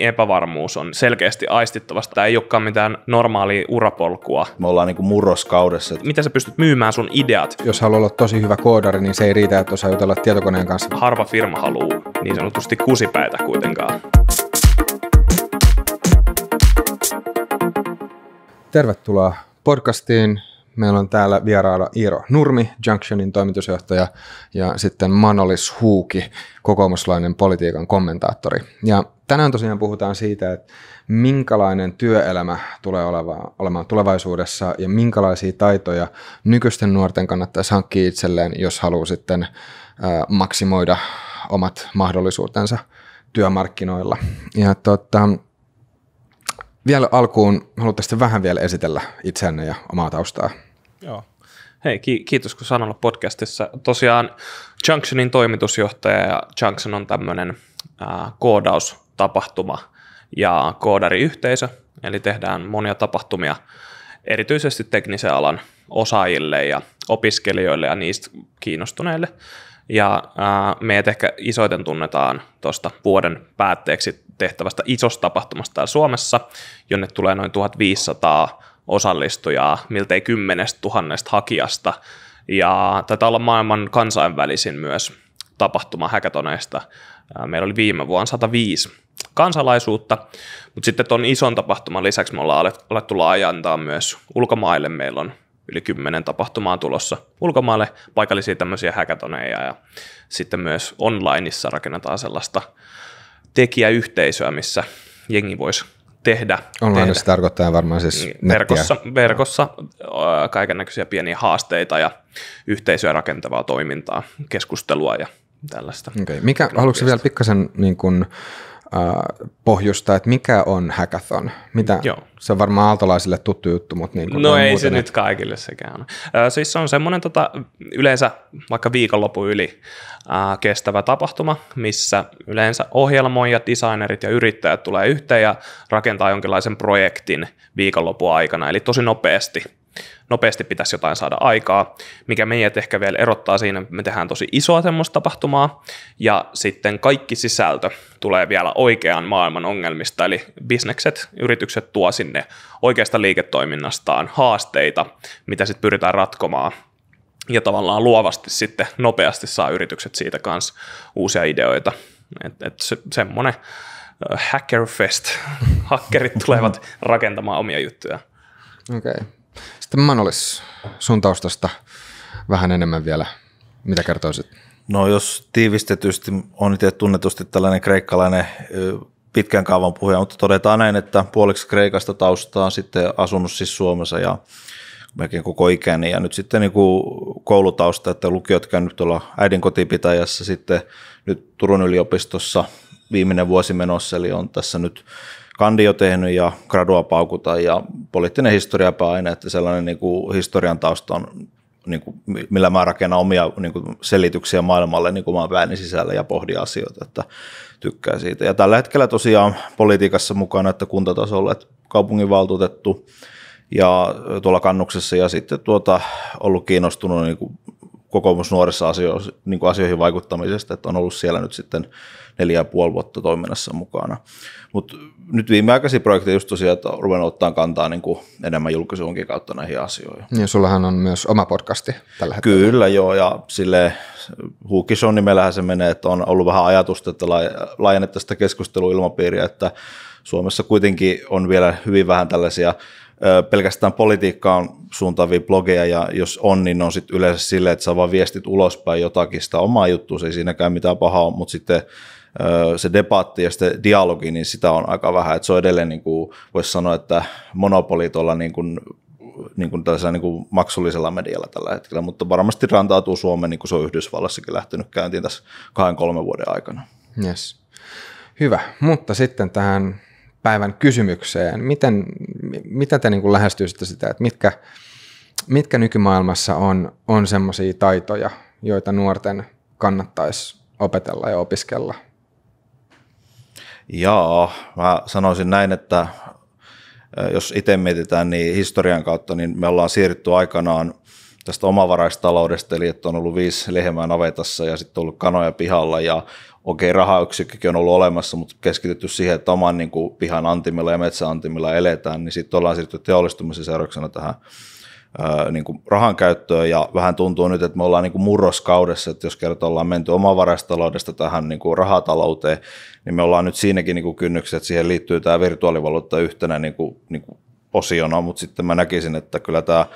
epävarmuus on selkeästi aistittavasta. Tämä ei olekaan mitään normaalia urapolkua. Me ollaan niin kuin murroskaudessa. Mitä sä pystyt myymään sun ideat? Jos haluaa olla tosi hyvä koodari, niin se ei riitä, että osaa jutella tietokoneen kanssa. Harva firma haluaa niin sanotusti kusipäitä kuitenkaan. Tervetuloa podcastiin. Meillä on täällä vieraana Iiro Nurmi, Junctionin toimitusjohtaja, ja sitten Manolis Huuki, kokoomuslainen politiikan kommentaattori. Ja tänään tosiaan puhutaan siitä, että minkälainen työelämä tulee olemaan tulevaisuudessa ja minkälaisia taitoja nykyisten nuorten kannattaisi hankkia itselleen, jos haluaa sitten maksimoida omat mahdollisuutensa työmarkkinoilla. Ja tota, vielä alkuun haluatte vähän vielä esitellä itseänne ja omaa taustaa. Joo. Hei, ki- kiitos kun sanoit podcastissa. Tosiaan Junctionin toimitusjohtaja ja Junction on tämmöinen äh, koodaustapahtuma ja koodariyhteisö, eli tehdään monia tapahtumia erityisesti teknisen alan osaajille ja opiskelijoille ja niistä kiinnostuneille. Ja äh, meitä ehkä isoiten tunnetaan tuosta vuoden päätteeksi tehtävästä isosta tapahtumasta täällä Suomessa, jonne tulee noin 1500 osallistujaa, miltei kymmenestä tuhannesta hakijasta, ja taitaa olla maailman kansainvälisin myös tapahtuma häkätoneista. Meillä oli viime vuonna 105 kansalaisuutta, mutta sitten tuon ison tapahtuman lisäksi me ollaan alettu laajentaa myös ulkomaille. Meillä on yli kymmenen tapahtumaa tulossa ulkomaille, paikallisia tämmöisiä häkätoneja ja sitten myös onlineissa rakennetaan sellaista tekijäyhteisöä, missä jengi voisi tehdä. Online tehdä. se tarkoittaa varmaan siis niin, Verkossa, verkossa äh, kaiken näköisiä pieniä haasteita ja yhteisöä rakentavaa toimintaa, keskustelua ja tällaista. Okay. Mikä, haluatko vielä pikkasen niin äh, pohjusta, että mikä on hackathon? Mitä? Joo. Se on varmaan aaltolaisille tuttu juttu, mutta niin kuin No ei se ne... nyt kaikille sekään ole. siis se on semmoinen tota, yleensä vaikka viikonlopu yli kestävä tapahtuma, missä yleensä ohjelmoijat, designerit ja yrittäjät tulee yhteen ja rakentaa jonkinlaisen projektin viikonlopun aikana, eli tosi nopeasti nopeasti pitäisi jotain saada aikaa, mikä meidät ehkä vielä erottaa siinä, me tehdään tosi isoa semmoista tapahtumaa, ja sitten kaikki sisältö tulee vielä oikean maailman ongelmista, eli bisnekset, yritykset tuo sinne oikeasta liiketoiminnastaan haasteita, mitä sitten pyritään ratkomaan, ja tavallaan luovasti sitten nopeasti saa yritykset siitä kanssa uusia ideoita. Et, et se, semmoinen äh, hackerfest. Hakkerit tulevat rakentamaan omia juttuja. Okei. Okay. Sitten Manolis, sun taustasta vähän enemmän vielä. Mitä kertoisit? No jos tiivistetysti on itse tunnetusti tällainen kreikkalainen pitkän kaavan puhuja, mutta todetaan näin, että puoliksi Kreikasta taustaa sitten asunut siis Suomessa ja melkein koko ikäni ja nyt sitten niin kuin koulutausta, että lukiot käynyt tuolla äidin kotipitäjässä sitten nyt Turun yliopistossa viimeinen vuosi menossa, eli on tässä nyt kandio tehnyt ja gradua paukuta ja poliittinen historia pääaine, että sellainen niin kuin historian tausta on niin kuin, millä mä rakennan omia niin kuin, selityksiä maailmalle niin kuin mä pääni sisällä ja pohdin asioita, että tykkää siitä. Ja tällä hetkellä tosiaan politiikassa mukana, että kuntatasolla, että kaupunginvaltuutettu ja tuolla kannuksessa ja sitten tuota, ollut kiinnostunut niin kuin, kokoomusnuorissa asio, niin kuin asioihin vaikuttamisesta, että on ollut siellä nyt sitten neljä ja puoli vuotta toiminnassa mukana. Mutta nyt viimeaikaisia projekteja just tosiaan, että ruven ottaa kantaa niin kuin enemmän julkisuunkin kautta näihin asioihin. Niin, sullahan on myös oma podcasti tällä hetkellä. Kyllä joo, ja sille Huukison nimellähän se menee, että on ollut vähän ajatusta, että laajennettaisiin sitä keskusteluilmapiiriä, että Suomessa kuitenkin on vielä hyvin vähän tällaisia pelkästään politiikkaan suuntaavia blogeja, ja jos on, niin on sitten yleensä silleen, että saa vaan viestit ulospäin jotakin sitä omaa juttua, se ei siinäkään mitään pahaa, mutta sitten se debatti ja sitten dialogi, niin sitä on aika vähän, että se on edelleen niin kuin, voisi sanoa, että monopoli tuolla niin kuin niin kuin tällaisella niin kuin maksullisella medialla tällä hetkellä, mutta varmasti rantautuu Suomeen, niin kuin se on Yhdysvallassakin lähtenyt käyntiin tässä kahden kolmen vuoden aikana. Yes. Hyvä, mutta sitten tähän päivän kysymykseen. Miten, mitä te niin kuin lähestyisitte sitä, että mitkä, mitkä nykymaailmassa on, on sellaisia taitoja, joita nuorten kannattaisi opetella ja opiskella Joo, mä sanoisin näin, että jos itse mietitään niin historian kautta, niin me ollaan siirrytty aikanaan tästä omavaraistaloudesta, eli että on ollut viisi lehmää navetassa ja sitten ollut kanoja pihalla ja okei, okay, rahayksikkökin on ollut olemassa, mutta keskitytty siihen, että oman niin kuin, pihan antimilla ja metsäantimilla eletään, niin sitten ollaan siirtynyt teollistumisen seurauksena tähän niin kuin rahan käyttöön ja vähän tuntuu nyt, että me ollaan niin kuin murroskaudessa, että jos kertoo ollaan menty omavaraistaloudesta tähän niin kuin rahatalouteen, niin me ollaan nyt siinäkin niin kynnyksessä, että siihen liittyy tämä virtuaalivaluutta yhtenä niin kuin, niin kuin osiona, mutta sitten mä näkisin, että kyllä tämä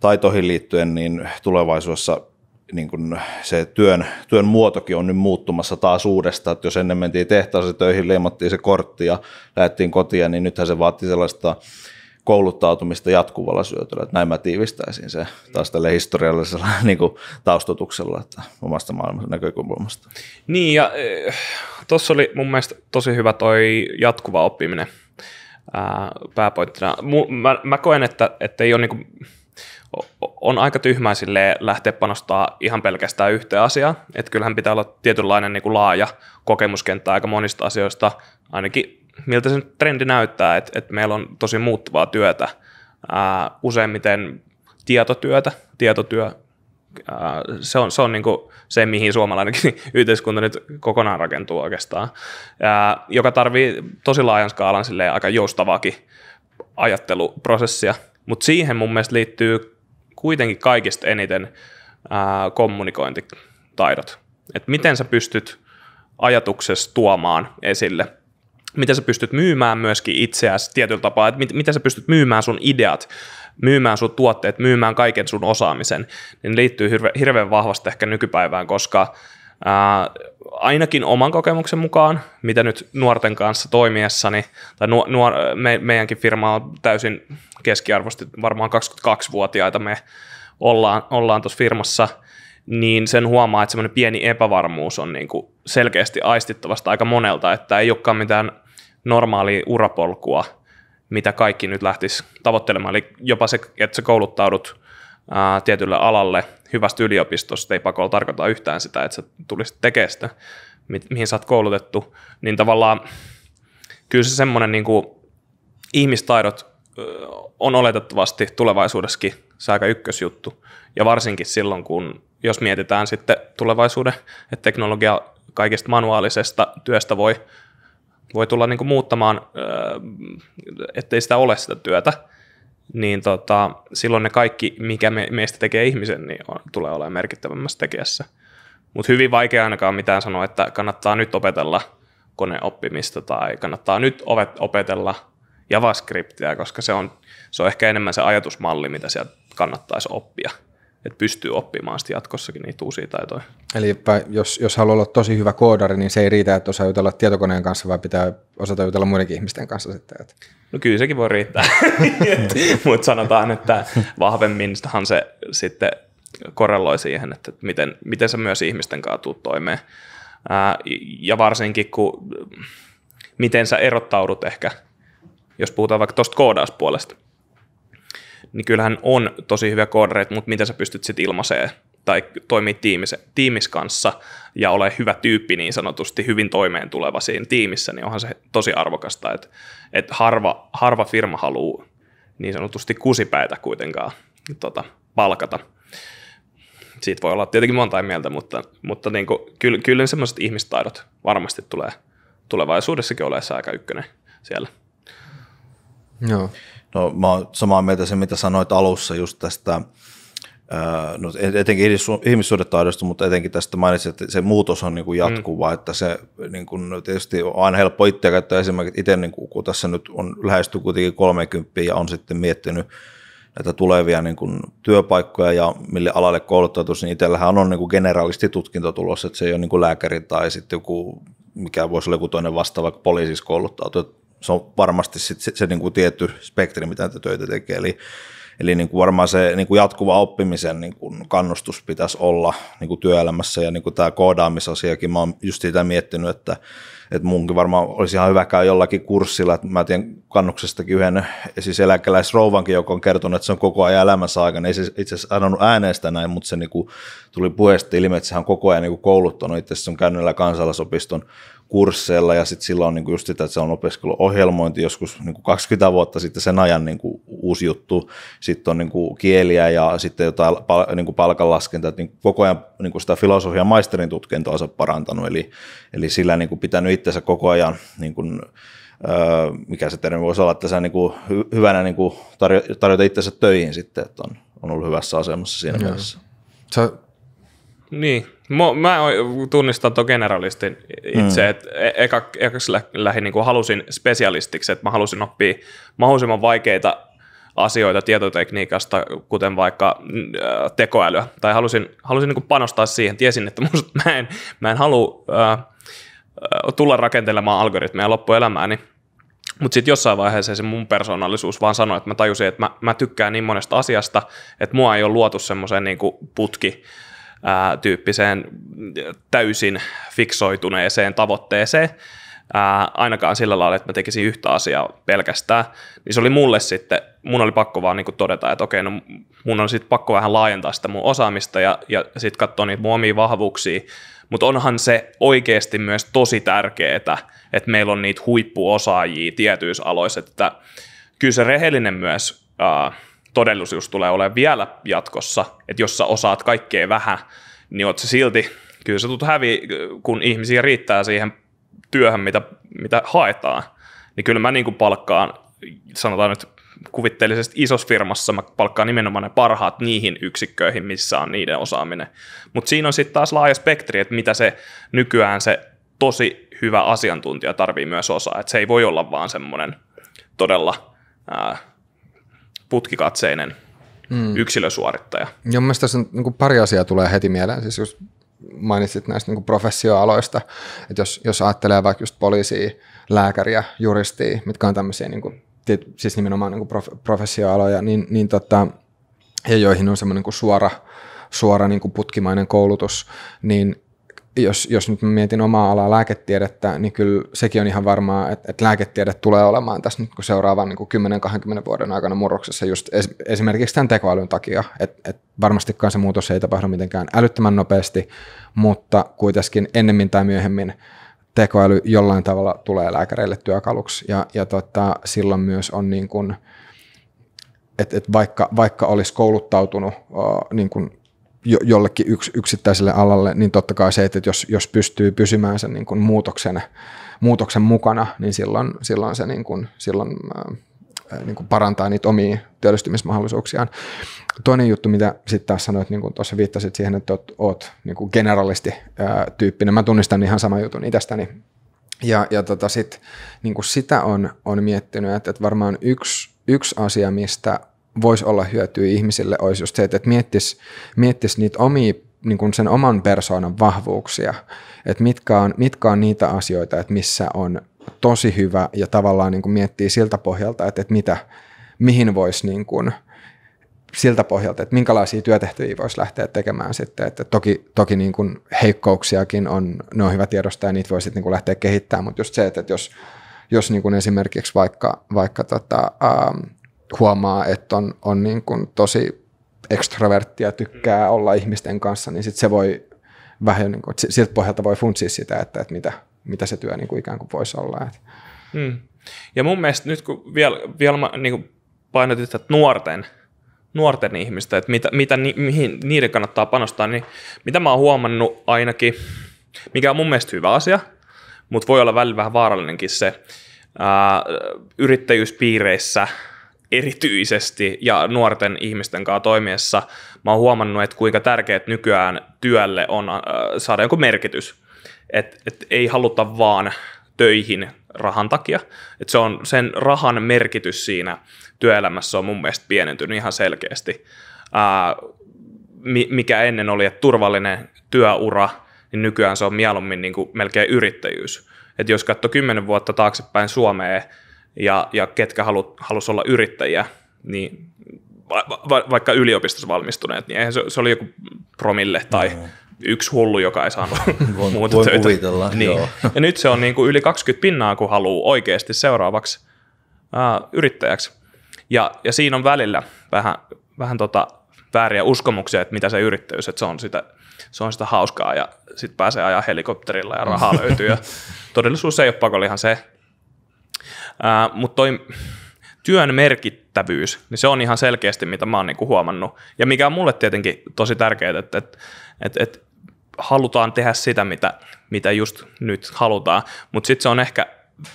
taitoihin liittyen niin tulevaisuudessa niin kuin se työn, työn muotokin on nyt muuttumassa taas uudestaan, että jos ennen mentiin tehtaaseen töihin, leimattiin se kortti ja lähdettiin kotiin, niin nythän se vaatii sellaista kouluttautumista jatkuvalla syötöllä. Että näin mä tiivistäisin se taas tälle historiallisella niin kuin, taustatuksella että omasta maailman näkökulmasta. Niin ja e, eh, tuossa oli mun mielestä tosi hyvä toi jatkuva oppiminen ää, pääpointtina. mä, mä, koen, että, että ei ole niin kuin, on aika tyhmää sille lähteä panostaa ihan pelkästään yhteen asiaan. Että kyllähän pitää olla tietynlainen niin kuin laaja kokemuskenttä aika monista asioista, ainakin miltä se trendi näyttää, että, että meillä on tosi muuttuvaa työtä, ää, useimmiten tietotyötä, tietotyö, ää, se on, se, on niin se, mihin suomalainenkin yhteiskunta nyt kokonaan rakentuu oikeastaan, ää, joka tarvii tosi laajan skaalan silleen, aika joustavaakin ajatteluprosessia, mutta siihen mun mielestä liittyy kuitenkin kaikista eniten ää, kommunikointitaidot, että miten sä pystyt ajatuksessa tuomaan esille – miten sä pystyt myymään myöskin itseäsi tietyllä tapaa, että mit, miten sä pystyt myymään sun ideat, myymään sun tuotteet, myymään kaiken sun osaamisen, niin liittyy hirve, hirveän vahvasti ehkä nykypäivään, koska ää, ainakin oman kokemuksen mukaan, mitä nyt nuorten kanssa toimiessani, tai nuor, nuor, me, meidänkin firma on täysin keskiarvosti varmaan 22-vuotiaita me ollaan, ollaan tuossa firmassa – niin sen huomaa, että semmoinen pieni epävarmuus on niin kuin selkeästi aistittavasta aika monelta, että ei olekaan mitään normaalia urapolkua, mitä kaikki nyt lähtis tavoittelemaan. Eli jopa se, että sä kouluttaudut ää, tietylle alalle hyvästä yliopistosta, ei pakolla tarkoita yhtään sitä, että sä tulisit tekemään sitä, mi- mihin sä oot koulutettu, niin tavallaan kyllä se semmoinen niin kuin ihmistaidot on oletettavasti tulevaisuudessakin se aika ykkösjuttu. Ja varsinkin silloin, kun jos mietitään sitten tulevaisuuden, että teknologia kaikesta manuaalisesta työstä voi, voi tulla niin kuin muuttamaan, ettei sitä ole sitä työtä, niin tota, silloin ne kaikki, mikä me, meistä tekee ihmisen, niin on, tulee olemaan merkittävämmässä tekijässä. Mutta hyvin vaikea ainakaan mitään sanoa, että kannattaa nyt opetella koneoppimista tai kannattaa nyt opetella – JavaScriptia, koska se on, se on ehkä enemmän se ajatusmalli, mitä sieltä kannattaisi oppia. Että pystyy oppimaan sitten jatkossakin niitä uusia taitoja. Eli jos, jos haluaa olla tosi hyvä koodari, niin se ei riitä, että osaa jutella tietokoneen kanssa, vaan pitää osata jutella muidenkin ihmisten kanssa sitten. Että... No kyllä sekin voi riittää, mutta sanotaan, että vahvemminhan se sitten korreloi siihen, että miten, miten se myös ihmisten kanssa tuu toimeen. Ää, ja varsinkin, kun miten sä erottaudut ehkä – jos puhutaan vaikka tuosta koodauspuolesta, niin kyllähän on tosi hyviä koodareita, mutta miten sä pystyt sitten ilmaiseen tai toimii tiimis, tiimis kanssa ja ole hyvä tyyppi niin sanotusti, hyvin toimeen tuleva siinä tiimissä, niin onhan se tosi arvokasta, että, että harva, harva firma haluaa niin sanotusti kusipäitä kuitenkaan tota, palkata. Siitä voi olla tietenkin monta mieltä, mutta, mutta niin kuin, kyllä, kyllä sellaiset ihmistaidot varmasti tulee tulevaisuudessakin olemaan aika ykkönen siellä. Joo. No mä oon samaa mieltä se, mitä sanoit alussa just tästä, no etenkin ihmissuhdetaidosta, mutta etenkin tästä mainitsin, että se muutos on niin kuin jatkuva, mm. että se niin kuin, no, tietysti on aina helppo itseä käyttää esimerkiksi itse, niin kuin, kun tässä nyt on lähestynyt kuitenkin 30 ja on sitten miettinyt näitä tulevia niin kuin, työpaikkoja ja mille alalle kouluttautuisi, niin itsellähän on niin kuin generalistitutkinto tulossa, että se ei ole niin kuin lääkäri tai sitten joku, mikä voisi olla joku toinen vastaava poliisissa kouluttautu, se on varmasti sit se, se, se niin kuin tietty spektri, mitä te töitä tekee. Eli, eli niin kuin varmaan se niin kuin jatkuva oppimisen niin kuin kannustus pitäisi olla niin kuin työelämässä ja niin kuin tämä koodaamisasiakin, mä oon just sitä miettinyt, että että munkin varmaan olisi ihan hyvä käydä jollakin kurssilla, että mä tiedän kannuksestakin yhden siis eläkeläisrouvankin, joka on kertonut, että se on koko ajan elämänsä aikana, ei se itse asiassa sanonut ääneestä näin, mutta se niinku tuli puheesta ilmi, että sehän on koko ajan niinku kouluttanut, itse asiassa on kansalaisopiston kursseilla ja sitten silloin niin just sitä, että se on opiskellut ohjelmointi joskus niin kuin 20 vuotta sitten sen ajan niin kuin uusi juttu, sitten on niin kuin kieliä ja sitten jotain niin kuin palkanlaskentaa, että niin koko ajan niin kuin sitä filosofian maisterin tutkintoa on parantanut, eli, eli sillä niin kuin pitänyt itsensä koko ajan, niin kuin, mikä se termi voisi olla, että sä niin kuin, hyvänä niin kuin tarjo- tarjota itsensä töihin sitten, että on, on ollut hyvässä asemassa siinä Joo. mielessä. Sä... Niin, Mä, tunnistan tuon generalistin itse, mm. että e, eka, ekaksi lähin niin halusin spesialistiksi, että mä halusin oppia mahdollisimman vaikeita asioita tietotekniikasta, kuten vaikka tekoälyä, tai halusin, halusin niin panostaa siihen, tiesin, että musta, mä en, mä en halua äh, tulla rakentelemaan algoritmeja loppuelämääni. Mutta sitten jossain vaiheessa se mun persoonallisuus vaan sanoi, että mä tajusin, että mä, mä tykkään niin monesta asiasta, että mua ei ole luotu semmoiseen niinku putki, tyyppiseen täysin fiksoituneeseen tavoitteeseen, ää, ainakaan sillä lailla, että mä tekisin yhtä asiaa pelkästään, niin se oli mulle sitten, mun oli pakko vaan niinku todeta, että okei, no mun on sitten pakko vähän laajentaa sitä mun osaamista ja, ja sitten katsoa niitä mun omia vahvuuksia, mutta onhan se oikeasti myös tosi tärkeää, että meillä on niitä huippuosaajia tietyissä aloissa, että kyllä se rehellinen myös ää, todellisuus tulee olemaan vielä jatkossa, että jos sä osaat kaikkea vähän, niin oot se silti, kyllä sä tulet häviä, kun ihmisiä riittää siihen työhön, mitä, mitä haetaan, niin kyllä mä niin kuin palkkaan, sanotaan nyt kuvitteellisesti isossa firmassa, mä palkkaan nimenomaan ne parhaat niihin yksikköihin, missä on niiden osaaminen. Mutta siinä on sitten taas laaja spektri, että mitä se nykyään se tosi hyvä asiantuntija tarvii myös osaa. Että se ei voi olla vaan semmoinen todella ää, putkikatseinen mm. yksilösuorittaja. Ja mun mielestä tässä on, niin pari asiaa tulee heti mieleen. Siis jos mainitsit näistä niin professioaloista, että jos, jos ajattelee vaikka just poliisia, lääkäriä, juristia, mitkä on tämmöisiä niin kuin, siis nimenomaan niin prof, professioaloja, niin, niin tota, ja joihin on semmoinen niin suora, suora niin kuin putkimainen koulutus, niin jos, jos nyt mietin omaa alaa lääketiedettä, niin kyllä sekin on ihan varmaa, että, että lääketiede tulee olemaan tässä nyt seuraavan niin 10-20 vuoden aikana murroksessa just es, esimerkiksi tämän tekoälyn takia. Että et varmastikaan se muutos ei tapahdu mitenkään älyttömän nopeasti, mutta kuitenkin ennemmin tai myöhemmin tekoäly jollain tavalla tulee lääkäreille työkaluksi ja, ja tota, silloin myös on niin kuin, että et vaikka, vaikka olisi kouluttautunut o, niin kuin jo, jollekin yks, yksittäiselle alalle, niin totta kai se, että jos, jos pystyy pysymään sen niin kuin muutoksen, muutoksen mukana, niin silloin, silloin se niin kuin, silloin, ää, äh, äh, niin kuin parantaa niitä omia työllistymismahdollisuuksiaan. Toinen juttu, mitä sitten taas sanoit, niin kuin tuossa viittasit siihen, että oot, oot niin kuin generalisti ää, äh, tyyppinen. Mä tunnistan ihan saman jutun itsestäni. Ja, ja tota sit, niin kuin sitä on, on miettinyt, että, että varmaan yksi, yksi asia, mistä voisi olla hyötyä ihmisille, olisi just se, että miettis, miettis niitä omia niin kuin sen oman persoonan vahvuuksia, että mitkä on, mitkä on niitä asioita, että missä on tosi hyvä ja tavallaan niin kuin miettii siltä pohjalta, että, että mitä, mihin voisi niin kuin, siltä pohjalta, että minkälaisia työtehtäviä voisi lähteä tekemään sitten. Että toki toki niin kuin heikkouksiakin on, ne on hyvä tiedostaa ja niitä voi sitten niin kuin lähteä kehittämään, mutta just se, että jos, jos niin kuin esimerkiksi vaikka, vaikka tota, ähm, huomaa, että on, on niin kuin tosi ekstrovertti ja tykkää mm. olla ihmisten kanssa, niin sitten se voi vähän, niin kuin, siltä pohjalta voi funtsia sitä, että, että mitä, mitä se työ niin kuin ikään kuin voisi olla. Että. Mm. Ja mun mielestä nyt kun vielä, vielä niin kuin painotit, että nuorten, nuorten ihmistä, että mitä, mitä, ni, mihin niiden kannattaa panostaa, niin mitä mä oon huomannut ainakin, mikä on mun mielestä hyvä asia, mutta voi olla välillä vähän vaarallinenkin se, ää, yrittäjyyspiireissä – erityisesti ja nuorten ihmisten kanssa toimiessa mä oon huomannut, että kuinka tärkeät nykyään työlle on äh, saada joku merkitys. Että et ei haluta vaan töihin rahan takia. Et se on, sen rahan merkitys siinä työelämässä on mun mielestä pienentynyt ihan selkeästi. Ää, äh, mikä ennen oli, että turvallinen työura, niin nykyään se on mieluummin niin kuin melkein yrittäjyys. Et jos katsoo kymmenen vuotta taaksepäin Suomeen, ja, ja ketkä halu, halusivat olla yrittäjiä, niin va, va, vaikka yliopistossa valmistuneet, niin eihän se, se oli joku promille tai no. yksi hullu, joka ei saanut voin, muuta voin töitä. Kuvitella, niin. Joo. Ja nyt se on niin kuin yli 20 pinnaa, kun haluaa oikeasti seuraavaksi ää, yrittäjäksi. Ja, ja siinä on välillä vähän, vähän tota vääriä uskomuksia, että mitä se yrittäjyys, että se on sitä, se on sitä hauskaa ja sitten pääsee ajaa helikopterilla ja rahaa löytyy. Ja todellisuus ei ole pakolla ihan se, Ää, Mutta toi työn merkittävyys, niin se on ihan selkeästi, mitä mä oon niinku huomannut. Ja mikä on mulle tietenkin tosi tärkeää, että et, et, et halutaan tehdä sitä, mitä, mitä just nyt halutaan. Mutta sitten se on ehkä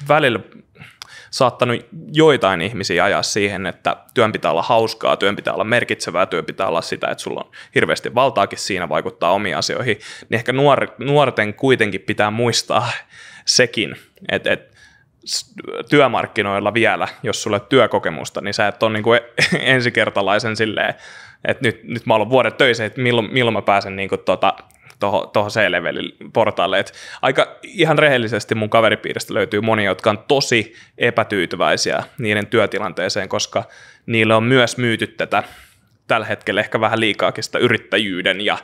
välillä saattanut joitain ihmisiä ajaa siihen, että työn pitää olla hauskaa, työn pitää olla merkitsevää, työn pitää olla sitä, että sulla on hirveästi valtaakin siinä vaikuttaa omiin asioihin, niin ehkä nuor, nuorten kuitenkin pitää muistaa sekin, että, että työmarkkinoilla vielä, jos sulle työkokemusta, niin sä et ole niin kuin ensikertalaisen silleen, että nyt, nyt mä oon vuodet töissä, että milloin, milloin mä pääsen niin kuin tota, tuohon C-levelin portaalle. Et aika ihan rehellisesti mun kaveripiiristä löytyy monia, jotka on tosi epätyytyväisiä niiden työtilanteeseen, koska niille on myös myyty tätä tällä hetkellä ehkä vähän liikaakin sitä yrittäjyyden ja ö,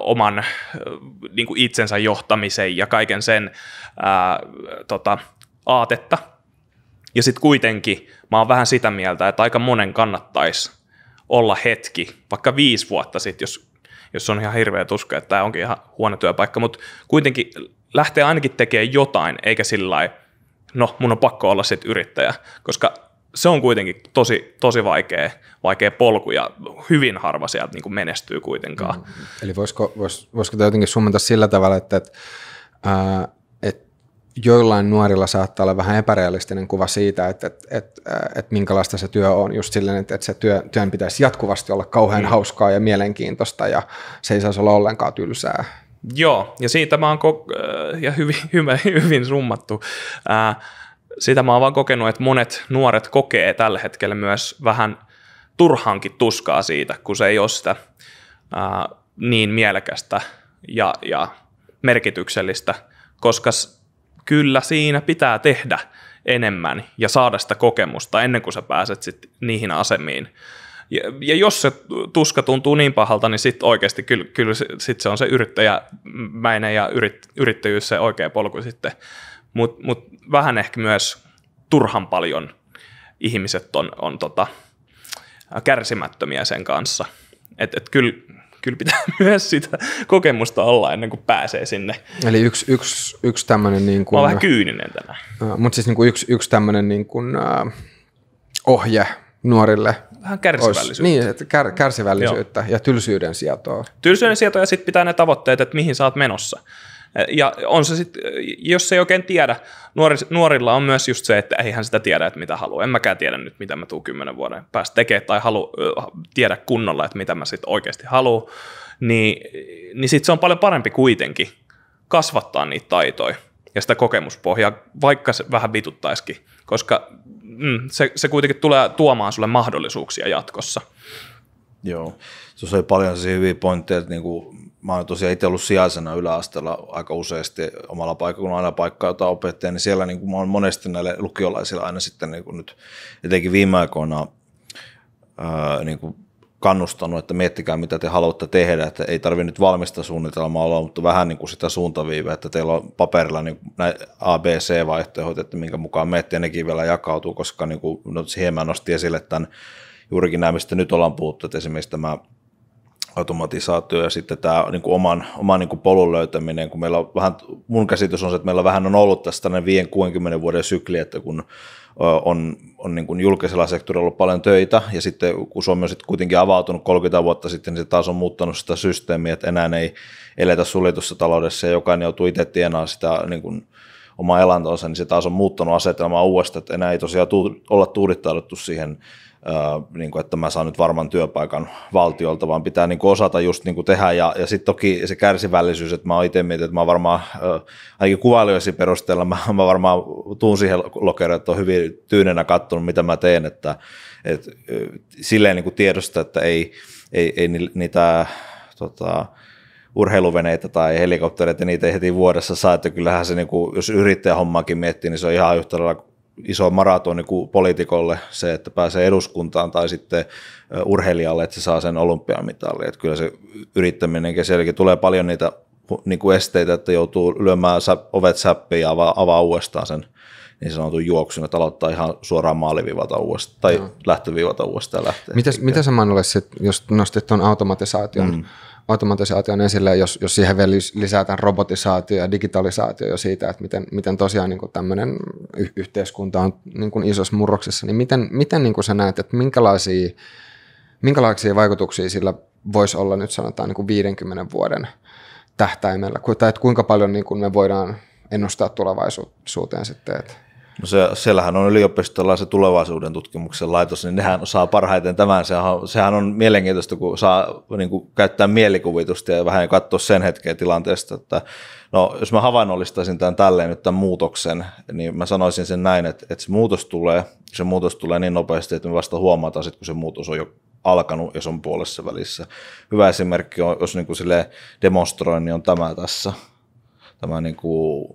oman ö, niin kuin itsensä johtamisen ja kaiken sen ö, tota, aatetta. Ja sitten kuitenkin mä oon vähän sitä mieltä, että aika monen kannattaisi olla hetki, vaikka viisi vuotta sitten, jos, jos on ihan hirveä tuska, että tämä onkin ihan huono työpaikka, mutta kuitenkin lähtee ainakin tekemään jotain, eikä sillä lailla, no mun on pakko olla sitten yrittäjä, koska se on kuitenkin tosi, tosi vaikea, vaikea polku ja hyvin harva sieltä niin kuin menestyy kuitenkaan. Mm-hmm. Eli voisiko, vois, voisiko tämä jotenkin summata sillä tavalla, että, että ää, joillain nuorilla saattaa olla vähän epärealistinen kuva siitä, että, että, että, äh, että minkälaista se työ on. Just silleen, että, että se työ, työn pitäisi jatkuvasti olla kauhean mm. hauskaa ja mielenkiintoista ja se ei saisi olla ollenkaan tylsää. Joo, ja siitä mä oon kok- äh, ja hyvin, hyvin, hyvin summattu. Ää, äh, sitä mä oon vaan kokenut, että monet nuoret kokee tällä hetkellä myös vähän turhaankin tuskaa siitä, kun se ei ole sitä ää, niin mielekästä ja, ja merkityksellistä, koska kyllä siinä pitää tehdä enemmän ja saada sitä kokemusta ennen kuin sä pääset sit niihin asemiin. Ja, ja jos se tuska tuntuu niin pahalta, niin sitten oikeasti kyllä, kyllä sit se on se yrittäjämäinen ja yrit, yrittäjyys se oikea polku sitten. Mutta mut vähän ehkä myös turhan paljon ihmiset on, on tota, kärsimättömiä sen kanssa. että et kyllä kyllä pitää myös sitä kokemusta olla ennen kuin pääsee sinne. Eli yksi, yksi, yksi tämmöinen... Niin kuin, Mä oon vähän kyyninen tänään. mutta siis niinku niin kuin yksi, yksi tämmöinen niin kuin, uh, ohje nuorille. Vähän kärsivällisyyttä. Olisi, niin, että kär, kärsivällisyyttä Joo. ja tylsyyden sietoa. Tylsyyden sietoa ja sitten pitää ne tavoitteet, että mihin sä oot menossa. Ja on se sit, jos ei oikein tiedä, nuori, nuorilla on myös just se, että hän sitä tiedä, että mitä haluaa. En mäkään tiedä nyt, mitä mä tuun kymmenen vuoden päästä tekemään tai halu, tiedä kunnolla, että mitä mä sitten oikeasti haluan. Niin, niin sitten se on paljon parempi kuitenkin kasvattaa niitä taitoja ja sitä kokemuspohjaa, vaikka se vähän vituttaisikin, koska mm, se, se kuitenkin tulee tuomaan sulle mahdollisuuksia jatkossa. Joo, se oli paljon hyviä pointteja, että niin kuin mä oon tosiaan itse ollut sijaisena yläasteella aika useasti omalla paikkakunnalla aina paikkaa jotain opettaja, niin siellä niin kuin mä oon monesti näille lukiolaisille aina sitten niin kuin nyt etenkin viime aikoina ää, niin kuin kannustanut, että miettikää mitä te haluatte tehdä, että ei tarvi nyt valmista suunnitelmaa olla, mutta vähän niin kuin sitä suuntaviivaa, että teillä on paperilla niin ABC-vaihtoehdot, että minkä mukaan menette ja nekin vielä jakautuu, koska niin kuin, no, siihen mä nostin esille tämän juurikin nämä, mistä nyt ollaan puhuttu, että esimerkiksi tämä automatisaatio ja sitten tämä niin kuin oman, oman niin kuin polun löytäminen, kun meillä on vähän, mun käsitys on se, että meillä vähän on ollut tästä 5-60 vuoden sykli, että kun on, on niin kuin julkisella sektorilla ollut paljon töitä ja sitten kun Suomi on sitten kuitenkin avautunut 30 vuotta sitten, niin se taas on muuttanut sitä systeemiä, että enää ei eletä suljetussa taloudessa ja jokainen joutuu itse tienaamaan sitä niin kuin, oma elantonsa, niin se taas on muuttanut asetelmaa uudestaan, että enää ei tosiaan tuu, olla tuudittauduttu siihen niin kuin, että mä saan nyt varman työpaikan valtiolta, vaan pitää niin kuin osata just niin kuin tehdä. Ja, ja sitten toki se kärsivällisyys, että mä oon itse mietin, että mä varmaan, äh, ainakin kuvailijoisin perusteella, mä, mä varmaan tuun siihen lokeroon, että on hyvin tyynenä kattonut, mitä mä teen, että että silleen niin kuin tiedosta, että ei, ei, ei niitä tota, urheiluveneitä tai helikoptereita, niitä ei heti vuodessa saa, että kyllähän se, niin kuin, jos yrittäjähommaakin miettii, niin se on ihan yhtä lailla iso maratoni kuin poliitikolle se, että pääsee eduskuntaan tai sitten urheilijalle, että se saa sen olympiamitalin. Että kyllä se yrittäminen, sielläkin tulee paljon niitä niin kuin esteitä, että joutuu lyömään ovet säppiin ja avaa, avaa uudestaan sen niin sanotun juoksun, että aloittaa ihan suoraan maaliviivalta uudestaan tai no. lähtöviivalta uudestaan lähtee. mitä se Manulle, jos nostit tuon automatisaation mm automatisaatio esille, jos, jos siihen vielä lisätään robotisaatio ja digitalisaatio jo siitä, että miten, miten tosiaan niin tämmöinen y- yhteiskunta on niin kuin isossa murroksessa, niin miten, miten niin kuin sä näet, että minkälaisia, minkälaisia vaikutuksia sillä voisi olla nyt sanotaan niin kuin 50 vuoden tähtäimellä, tai että kuinka paljon niin kuin me voidaan ennustaa tulevaisuuteen sitten? Että No se, siellähän on yliopistolla se tulevaisuuden tutkimuksen laitos, niin nehän osaa parhaiten tämän. Sehän on, sehän on mielenkiintoista, kun saa niin kuin, käyttää mielikuvitusta ja vähän katsoa sen hetken tilanteesta. Että, no, jos mä havainnollistaisin tämän tälleen nyt tämän muutoksen, niin mä sanoisin sen näin, että, että se muutos tulee, se muutos tulee niin nopeasti, että me vasta huomataan sitten, kun se muutos on jo alkanut ja se on puolessa välissä. Hyvä esimerkki on, jos niin kuin demonstroin, niin on tämä tässä. Tämä niin kuin,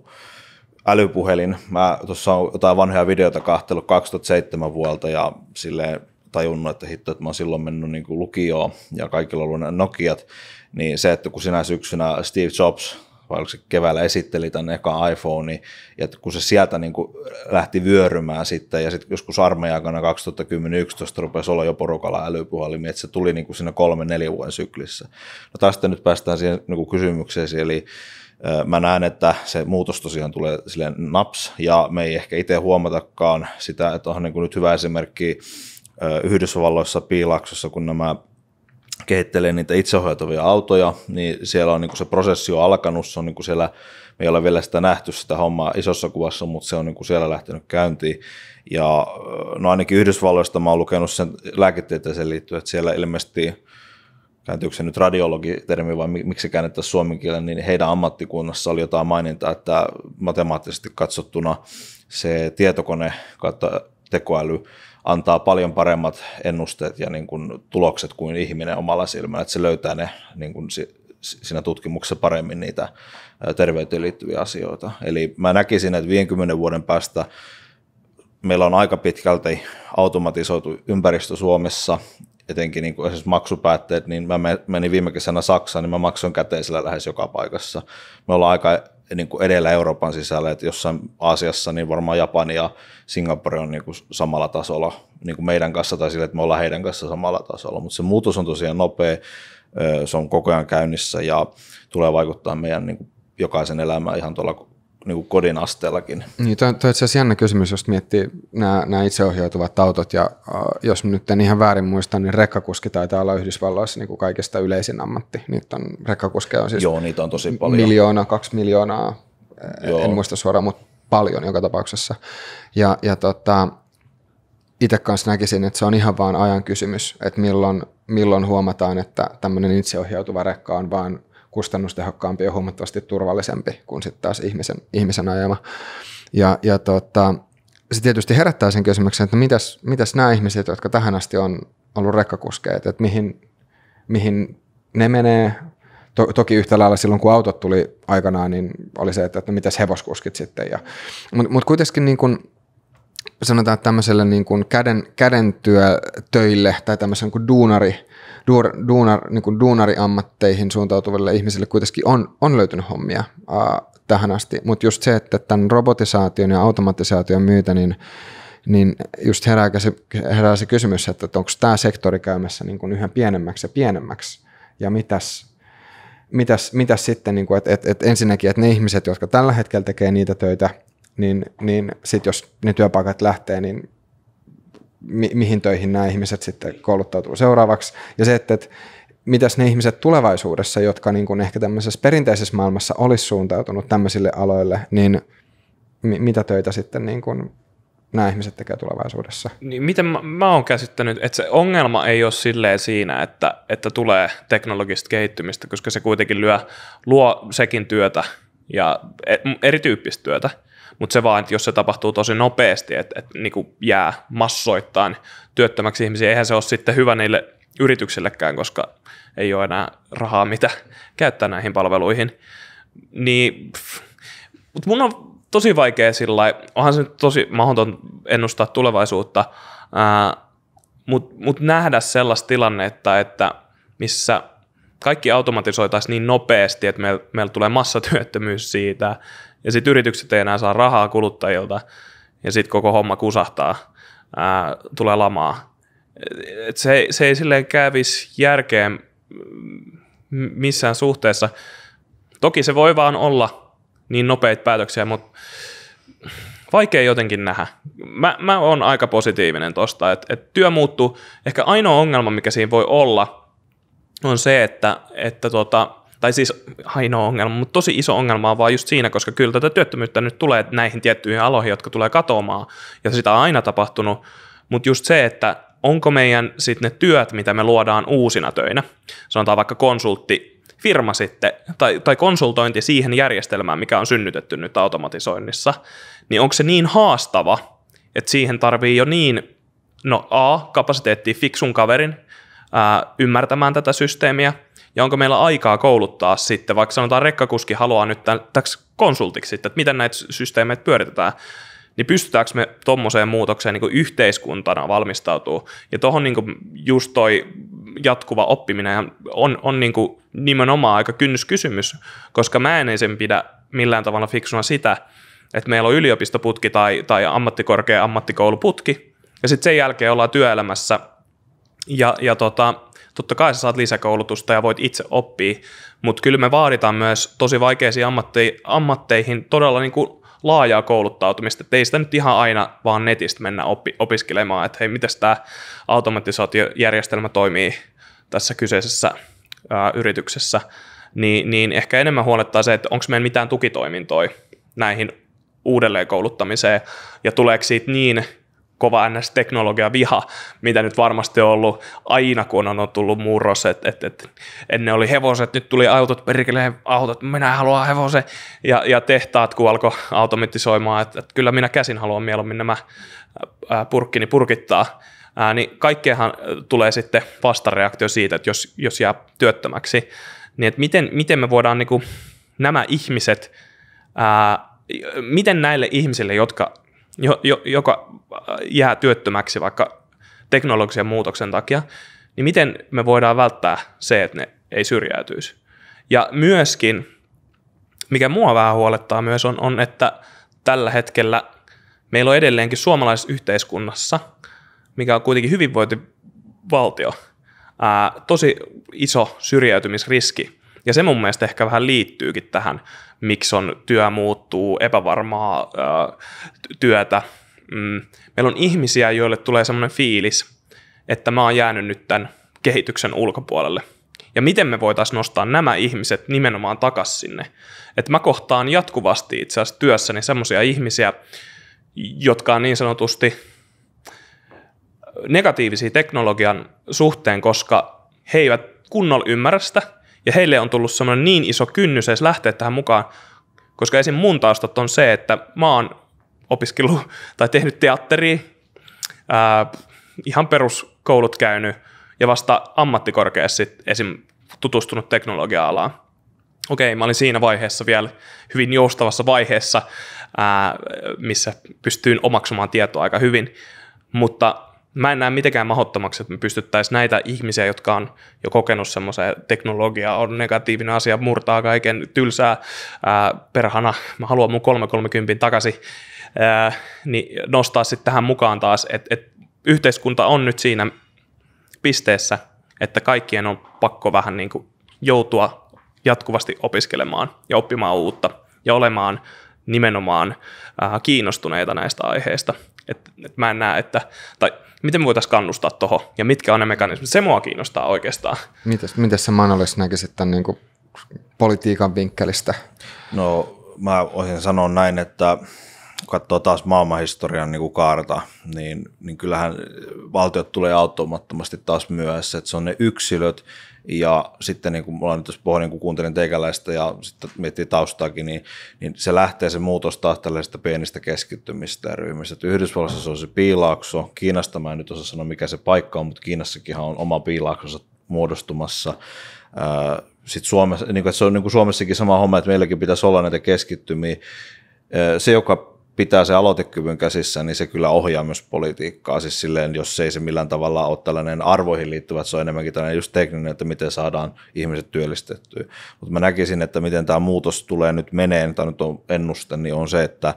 älypuhelin. Mä tuossa on jotain vanhoja videoita kahtellut 2007 vuolta ja sille tajunnut, että hitto, että mä oon silloin mennyt niin kuin lukioon ja kaikilla ollut Nokiat, niin se, että kun sinä syksynä Steve Jobs vai oliko se keväällä esitteli tämän eka iPhone, ja kun se sieltä niin kuin lähti vyörymään sitten, ja sitten joskus 2010 2011 rupesi olla jo porukalla älypuhelimia, että se tuli niin kuin siinä kolme neljä vuoden syklissä. No tästä nyt päästään siihen niin kuin eli Mä näen, että se muutos tosiaan tulee silleen naps, ja me ei ehkä itse huomatakaan sitä, että on niin kuin nyt hyvä esimerkki Yhdysvalloissa piilaksossa, kun nämä kehittelee niitä itseohjautuvia autoja, niin siellä on niin kuin se prosessi on alkanut, se on niin kuin siellä, me ei ole vielä sitä nähty sitä hommaa isossa kuvassa, mutta se on niin kuin siellä lähtenyt käyntiin. Ja no ainakin Yhdysvalloista mä oon lukenut sen lääketieteeseen liittyen, että siellä ilmeisesti kääntyykö se nyt radiologitermi vai miksi se käännettäisiin suomen kielen, niin heidän ammattikunnassa oli jotain mainintaa, että matemaattisesti katsottuna se tietokone kautta tekoäly antaa paljon paremmat ennusteet ja niin kuin tulokset kuin ihminen omalla silmällä, että se löytää ne niin kuin siinä tutkimuksessa paremmin niitä terveyteen liittyviä asioita. Eli mä näkisin, että 50 vuoden päästä meillä on aika pitkälti automatisoitu ympäristö Suomessa, etenkin niin kuin esimerkiksi maksupäätteet, niin mä menin viime kesänä Saksaan, niin mä maksoin käteisellä lähes joka paikassa. Me ollaan aika niin kuin edellä Euroopan sisällä, että jossain Aasiassa, niin varmaan Japani ja Singapore on niin kuin samalla tasolla niin kuin meidän kanssa tai sille, että me ollaan heidän kanssa samalla tasolla, mutta se muutos on tosiaan nopea, se on koko ajan käynnissä ja tulee vaikuttaa meidän niin kuin jokaisen elämään ihan tuolla niin kuin kodin asteellakin. Niin, Tämä on itse asiassa jännä kysymys, jos miettii nämä, nämä itseohjautuvat autot, ja äh, jos nyt en ihan väärin muista, niin rekkakuski taitaa olla Yhdysvalloissa niin kuin kaikista yleisin ammatti. Niitä on, rekkakuskeja on siis Joo, niitä on tosi paljon. miljoona, kaksi miljoonaa, Joo. en muista suoraan, mutta paljon joka tapauksessa. Ja, ja tota, itse kanssa näkisin, että se on ihan vaan ajan kysymys, että milloin, milloin huomataan, että tämmöinen itseohjautuva rekka on vaan – kustannustehokkaampi ja huomattavasti turvallisempi kuin sitten taas ihmisen, ihmisen ajama. Ja, ja tota, se tietysti herättää sen kysymyksen, että mitäs, mitäs nämä ihmiset, jotka tähän asti on ollut rekkakuskeet, että mihin, mihin ne menee, to, toki yhtä lailla silloin, kun autot tuli aikanaan, niin oli se, että, että mitäs hevoskuskit sitten. Ja, mutta mut kuitenkin niin kun, sanotaan, että tämmöiselle niin kun käden, käden työ, töille tai tämmöisen niin duunari duunar, niin kuin duunariammatteihin suuntautuville ihmisille kuitenkin on, on löytynyt hommia ää, tähän asti, mutta just se, että tämän robotisaation ja automatisaation myytä, niin niin just herää se, herää se kysymys, että onko tämä sektori käymässä niin kuin yhä pienemmäksi ja pienemmäksi, ja mitäs, mitäs, mitäs sitten, niin kuin, että et, et ensinnäkin, että ne ihmiset, jotka tällä hetkellä tekee niitä töitä, niin, niin sitten jos ne työpaikat lähtee, niin mi- mihin töihin nämä ihmiset sitten kouluttautuu seuraavaksi. Ja se, että, että mitäs ne ihmiset tulevaisuudessa, jotka niin kuin ehkä tämmöisessä perinteisessä maailmassa olisi suuntautunut tämmöisille aloille, niin mi- mitä töitä sitten niin kuin nämä ihmiset tekee tulevaisuudessa. Niin miten mä, mä oon käsittänyt, että se ongelma ei ole silleen siinä, että, että tulee teknologista kehittymistä, koska se kuitenkin lyö, luo sekin työtä ja e-, erityyppistä työtä. Mutta se vaan, että jos se tapahtuu tosi nopeasti, että niin kuin jää massoittain työttömäksi ihmisiä, eihän se ole sitten hyvä niille yrityksillekään, koska ei ole enää rahaa, mitä käyttää näihin palveluihin. Niin, mutta mun on tosi vaikea sillä onhan se nyt tosi mahdoton ennustaa tulevaisuutta, mutta mut nähdä sellaista tilannetta, että missä kaikki automatisoitaisiin niin nopeasti, että meillä, meillä tulee massatyöttömyys siitä, ja sitten yritykset ei enää saa rahaa kuluttajilta, ja sitten koko homma kusahtaa, ää, tulee lamaa. Et se, se ei silleen kävisi järkeen missään suhteessa. Toki se voi vaan olla niin nopeita päätöksiä, mutta vaikea jotenkin nähdä. Mä, mä oon aika positiivinen tosta, että et työ muuttuu. Ehkä ainoa ongelma, mikä siinä voi olla, on se, että, että tota, tai siis ainoa ongelma, mutta tosi iso ongelma on vaan just siinä, koska kyllä tätä työttömyyttä nyt tulee näihin tiettyihin aloihin, jotka tulee katoamaan, ja sitä on aina tapahtunut, mutta just se, että onko meidän sitten ne työt, mitä me luodaan uusina töinä, sanotaan vaikka konsultti, firma sitten, tai, tai konsultointi siihen järjestelmään, mikä on synnytetty nyt automatisoinnissa, niin onko se niin haastava, että siihen tarvii jo niin, no A, kapasiteettia fiksun kaverin ää, ymmärtämään tätä systeemiä, ja onko meillä aikaa kouluttaa sitten, vaikka sanotaan rekkakuski haluaa nyt täksi konsultiksi sitten, että miten näitä systeemeitä pyöritetään, niin pystytäänkö me tuommoiseen muutokseen niin yhteiskuntana valmistautuu. Ja tuohon niin just toi jatkuva oppiminen on, on niin kuin nimenomaan aika kynnyskysymys, koska mä en sen pidä millään tavalla fiksuna sitä, että meillä on yliopistoputki tai, tai ammattikorkea ammattikouluputki, ja sitten sen jälkeen ollaan työelämässä, ja, ja tota, Totta kai sä saat lisäkoulutusta ja voit itse oppia, mutta kyllä me vaaditaan myös tosi vaikeisiin ammatteihin, ammatteihin todella niin kuin laajaa kouluttautumista, että ei sitä nyt ihan aina vaan netistä mennä oppi, opiskelemaan, että hei, miten tämä automatisaatiojärjestelmä toimii tässä kyseisessä ää, yrityksessä, niin, niin ehkä enemmän huolettaa se, että onko meillä mitään tukitoimintoja näihin uudelleen kouluttamiseen ja tuleeko siitä niin kova NS-teknologia viha, mitä nyt varmasti on ollut aina, kun on tullut murros, että et, et, ennen oli hevoset, nyt tuli autot, perkele autot, minä haluan hevosen, ja, ja tehtaat, kun alkoi automatisoimaan, että et, kyllä minä käsin haluan mieluummin nämä purkkini purkittaa, ää, niin kaikkeenhan tulee sitten vastareaktio siitä, että jos, jos jää työttömäksi, niin että miten, miten me voidaan niin kuin, nämä ihmiset, ää, miten näille ihmisille, jotka jo, jo, joka jää työttömäksi vaikka teknologisen muutoksen takia, niin miten me voidaan välttää se, että ne ei syrjäytyisi. Ja myöskin, mikä mua vähän huolettaa myös, on, on että tällä hetkellä meillä on edelleenkin suomalaisessa yhteiskunnassa, mikä on kuitenkin hyvinvointivaltio, ää, tosi iso syrjäytymisriski. Ja se mun mielestä ehkä vähän liittyykin tähän, miksi on työ muuttuu, epävarmaa ää, työtä, mm, meillä on ihmisiä, joille tulee semmoinen fiilis, että mä oon jäänyt nyt tämän kehityksen ulkopuolelle. Ja miten me voitaisiin nostaa nämä ihmiset nimenomaan takaisin sinne. Et mä kohtaan jatkuvasti itse asiassa työssäni semmoisia ihmisiä, jotka on niin sanotusti negatiivisia teknologian suhteen, koska he eivät kunnolla ymmärrä sitä, ja heille on tullut semmoinen niin iso kynnys edes lähteä tähän mukaan, koska esim. mun taustat on se, että mä oon opiskellut tai tehnyt teatteria, ää, ihan peruskoulut käynyt ja vasta ammattikorkeassa esim. tutustunut teknologia-alaan. Okei, mä olin siinä vaiheessa vielä hyvin joustavassa vaiheessa, ää, missä pystyin omaksumaan tietoa aika hyvin, mutta mä en näe mitenkään mahdottomaksi, että me pystyttäisiin näitä ihmisiä, jotka on jo kokenut semmoisen teknologiaa, on negatiivinen asia, murtaa kaiken tylsää ää, perhana. Mä haluan mun 330 takaisin niin nostaa sitten tähän mukaan taas, että et yhteiskunta on nyt siinä pisteessä, että kaikkien on pakko vähän niin kuin joutua jatkuvasti opiskelemaan ja oppimaan uutta ja olemaan nimenomaan äh, kiinnostuneita näistä aiheista. Et, et mä en näe, että, tai miten me voitaisiin kannustaa tuohon ja mitkä on ne mekanismit. Se mua kiinnostaa oikeastaan. Mites, mites sä Manolis näkisit tämän niin kuin politiikan vinkkelistä? No mä voisin sanoa näin, että katsoo taas maailmanhistorian niin kuin kaarta, niin, niin kyllähän valtiot tulee automaattomasti taas myöhässä, että se on ne yksilöt, ja sitten niin kuin mulla nyt jos niin kun kuuntelin teikäläistä ja sitten miettii taustaakin, niin, niin se lähtee se muutos taas pienistä keskittymistä ja ryhmistä. Että Yhdysvalloissa se on se piilaakso, Kiinasta mä en nyt osaa sanoa mikä se paikka on, mutta Kiinassakinhan on oma piilaaksonsa muodostumassa. Öö, sitten Suomessa, niin kuin, että se on niin kuin Suomessakin sama homma, että meilläkin pitäisi olla näitä keskittymiä. Öö, se, joka pitää se aloitekyvyn käsissä, niin se kyllä ohjaa myös politiikkaa. Siis silleen, jos ei se millään tavalla ole tällainen arvoihin liittyvät, se on enemmänkin tällainen just tekninen, että miten saadaan ihmiset työllistettyä. Mutta mä näkisin, että miten tämä muutos tulee nyt meneen, tai nyt on ennuste, niin on se, että,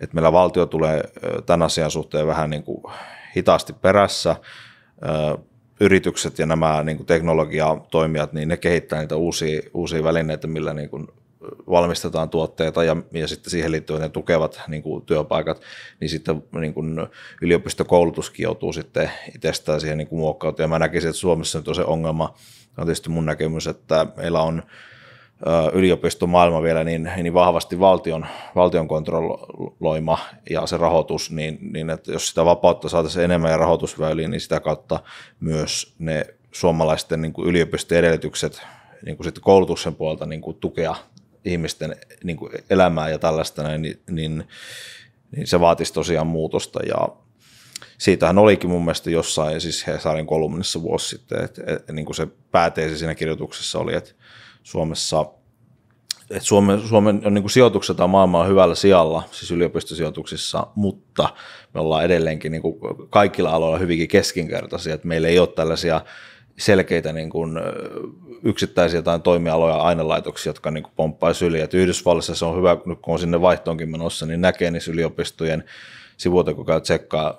että meillä valtio tulee tämän asian suhteen vähän niin kuin hitaasti perässä. Yritykset ja nämä niin kuin teknologiatoimijat, niin ne kehittää niitä uusia, uusia välineitä, millä niin kuin valmistetaan tuotteita ja, ja sitten siihen liittyen ne tukevat niin kuin työpaikat, niin sitten niin kuin yliopistokoulutuskin joutuu sitten itsestään siihen niin kuin muokkautumaan. Ja mä näkisin, että Suomessa nyt on se ongelma, on tietysti mun näkemys, että meillä on yliopistomaailma vielä niin, niin vahvasti valtion, valtion kontrolloima ja se rahoitus, niin, niin että jos sitä vapautta saataisiin enemmän ja rahoitusväyliin, niin sitä kautta myös ne suomalaisten niin kuin yliopistoedellytykset niin kuin sitten koulutuksen puolta niin kuin tukea ihmisten niin kuin elämää ja tällaista, niin, niin, niin se vaatisi tosiaan muutosta. Ja siitähän olikin mun mielestä jossain, siis Hesarin kolumnissa vuosi sitten, että, että niin kuin se pääteesi siinä kirjoituksessa oli, että Suomessa että Suomen, Suomen on niin kuin sijoitukset on maailman hyvällä sijalla, siis yliopistosijoituksissa, mutta me ollaan edelleenkin niin kuin kaikilla aloilla hyvinkin keskinkertaisia, että meillä ei ole tällaisia selkeitä niin kuin yksittäisiä jotain toimialoja ainelaitoksia, jotka niin kuin pomppaa syliä. Et Yhdysvallissa se on hyvä, kun on sinne vaihtoonkin menossa, niin näkee niissä yliopistojen sivuilta, kun käy tsekkaa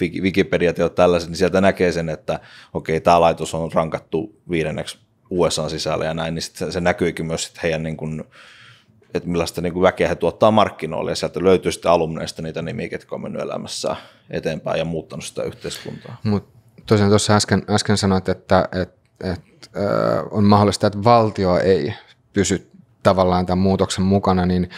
Wikipediat ja tällaiset, niin sieltä näkee sen, että okei, tämä laitos on rankattu viidenneksi USA sisällä ja näin, niin sit se näkyykin myös sit heidän niin kuin, että millaista niin kuin väkeä he tuottaa markkinoille, ja sieltä löytyy sitten alumneista niitä nimiä, jotka on mennyt elämässä eteenpäin ja muuttanut sitä yhteiskuntaa. Mutta tosiaan tuossa äsken, äsken sanoit, että et, et, äh, on mahdollista, että valtio ei pysy tavallaan tämän muutoksen mukana, niin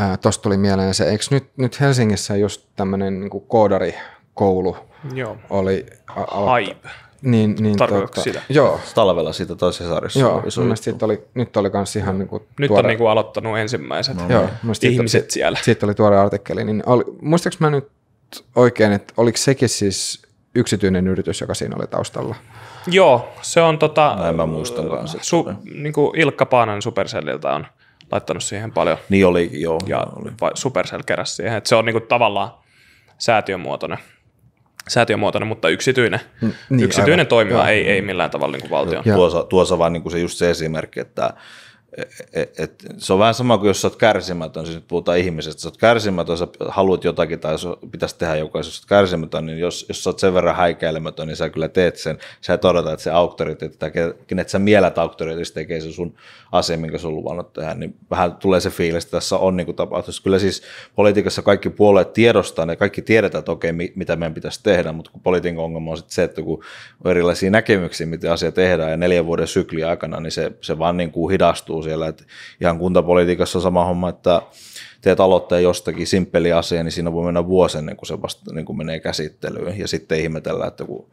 äh, tuossa tuli mieleen se, eikö nyt, nyt Helsingissä just tämmöinen niin koodarikoulu Joo. oli... A- Niin, niin tota, sitä? Joo. Siis talvella siitä toisessa sarjassa. Joo, oli mielestäni oli, nyt oli kans ihan niinku Nyt tuore... on niinku aloittanut ensimmäiset no, joo, ihmiset siitä, siellä. Siitä oli tuore artikkeli. Niin oli, muistaaks mä nyt oikein, että oliko sekin siis yksityinen yritys, joka siinä oli taustalla. Joo, se on tota... Näin mä muistan kanssa. Su, niin kuin Ilkka Paanan Supercellilta on laittanut siihen paljon. Niin oli, joo. Ja oli. Supercell keräsi siihen. Et se on niin kuin tavallaan säätiömuotoinen säätiömuotoinen, mutta yksityinen, mm, niin, yksityinen aivan. toimija, ei, ei millään tavalla niin kuin valtion. Tuossa, tuossa vaan niin kuin se just se esimerkki, että et, e, et, se on vähän sama kuin jos sä oot kärsimätön, siis nyt puhutaan ihmisestä, sä oot kärsimätön, sä haluat jotakin tai pitäisi tehdä joku, jos sä oot kärsimätön, niin jos, jos sä oot sen verran häikäilemätön, niin sä kyllä teet sen. Sä et odota, että se auktoriteetti tai kenet sä mielät auktoriteetiksi tekee se sun asia, minkä sun luvannut tehdä, niin vähän tulee se fiilis, että tässä on niin tapahtunut. Kyllä siis politiikassa kaikki puolueet tiedostaa, ne kaikki tiedetään, että okei, mitä meidän pitäisi tehdä, mutta kun politiikan ongelma on sitten se, että kun on erilaisia näkemyksiä, miten asia tehdään ja neljän vuoden sykli aikana, niin se, se vaan niin kuin hidastuu siellä. Et ihan kuntapolitiikassa on sama homma, että teet aloitteen jostakin simppeli asia, niin siinä voi mennä vuosi ennen kuin se vasta niin kuin menee käsittelyyn. Ja sitten ihmetellään, että kun